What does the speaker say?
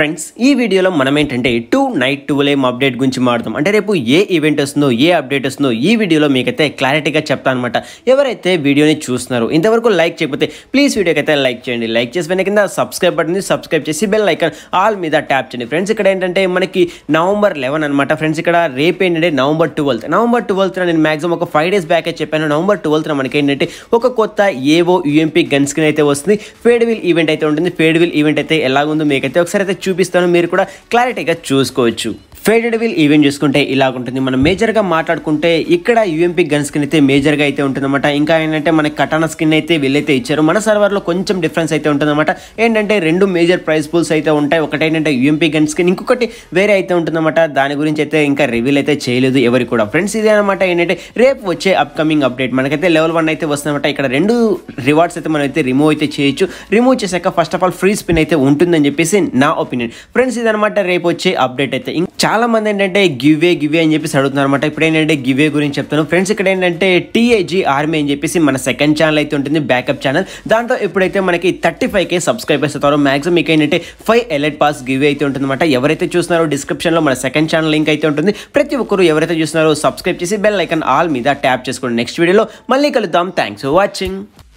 friends ఈ వీడియోలో మనం ఏంటంటే టూ నైట్ టువలేం అప్డేట్ గురించి మాడదాం అంటే రేపు ఏ ఈవెంట్ వస్తుందో ఏ అప్డేట్ వస్తుందో ఈ వీడియోలో మీకైతే క్లారిటీగా చెప్తానమాట అనమాట ఎవరైతే వీడియోని చూస్తున్నారో ఇంతవరకు లైక్ చేయకపోతే ప్లీజ్ వీడియోకి అయితే లైక్ చేయండి లైక్ చేసిన కింద సబ్స్క్రైబ్ బటన్ సబ్స్క్రైబ్ చేసి బెల్ లైకన్ ఆల్ మీద ట్యాప్ చేయండి ఫ్రెండ్స్ ఇక్కడ ఏంటంటే మనకి నవంబర్ లెవెన్ అనమాట ఫ్రెండ్స్ ఇక్కడ రేపు ఏంటంటే నవంబర్ ట్వెల్త్ నవంబర్ ట్వెల్త్ నేను మాక్సిమం ఒక ఫైవ్ డేస్ బ్యాకే చెప్పాను నవంబర్ ట్వెల్త్ మనకి ఏంటంటే ఒక కొత్త ఏవో యూఎంపీ గన్స్కి అయితే వస్తుంది ఫేడ్ వీల్ ఈవెంట్ అయితే ఉంటుంది ఫేడ్ వీల్ ఈవెంట్ అయితే ఎలాగుందో మీకైతే ఒకసారి అయితే చూపిస్తాను మీరు కూడా క్లారిటీగా చూసుకోవచ్చు ఫేడెడ్ విల్ ఈవెంట్ చూసుకుంటే ఉంటుంది మనం మేజర్గా మాట్లాడుకుంటే ఇక్కడ యూఎంపీ గన్ స్కిన్ అయితే మేజర్గా అయితే ఉంటుందన్నమాట ఇంకా ఏంటంటే మనకి కటాన స్కిన్ అయితే వీళ్ళైతే ఇచ్చారు మన సర్వర్లో కొంచెం డిఫరెన్స్ అయితే ఉంటుందన్నమాట ఏంటంటే రెండు మేజర్ ప్రైస్ పూల్స్ అయితే ఉంటాయి ఒకటి ఏంటంటే యూఎంపీ గన్ స్కిన్ ఇంకొకటి వేరే అయితే ఉంటుందన్నమాట దాని గురించి అయితే ఇంకా రివీల్ అయితే చేయలేదు ఎవరు కూడా ఫ్రెండ్స్ ఇదే అనమాట ఏంటంటే రేపు వచ్చే అప్కమింగ్ అప్డేట్ మనకైతే లెవెల్ వన్ అయితే వస్తుందన్నమాట ఇక్కడ రెండు రివార్డ్స్ అయితే మనం అయితే రిమూవ్ అయితే చేయొచ్చు రిమూవ్ చేసాక first of all free spin అయితే ఉంటుందని చెప్పేసి నా ఒపీనియన్ ఫ్రెండ్స్ ఇదనమాట రేపు వచ్చే అప్డేట్ అయితే చాలా మంది ఏంటంటే గివ్వే గివ్వే అని చెప్పేసి అడుగుతున్నారు అనమాట ఇప్పుడు ఏంటంటే గివ్వే గురించి చెప్తాను ఫ్రెండ్స్ ఇక్కడ ఏంటంటే టీఏజీ ఆర్మీ అని చెప్పేసి మన సెకండ్ ఛానల్ అయితే ఉంటుంది బ్యాకప్ ఛానల్ దాంట్లో ఎప్పుడైతే మనకి థర్టీ ఫైవ్ కే సబ్స్క్రైబర్స్ అవుతారు మాక్సిమం మీకు ఏంటంటే ఫైవ్ ఎలైట్ పాస్ గివ్వే అయితే ఉంటుంది అనమాట ఎవరైతే చూస్తున్నారో డిస్క్రిప్షన్లో మన సెకండ్ ఛానల్ లింక్ అయితే ఉంటుంది ప్రతి ఒక్కరు ఎవరైతే చూస్తున్నారో సబ్స్క్రైబ్ చేసి బెల్ ఐకన్ ఆల్ మీద ట్యాప్ చేసుకోండి నెక్స్ట్ వీడియోలో మళ్ళీ కలుద్దాం థ్యాంక్స్ ఫర్ వాచింగ్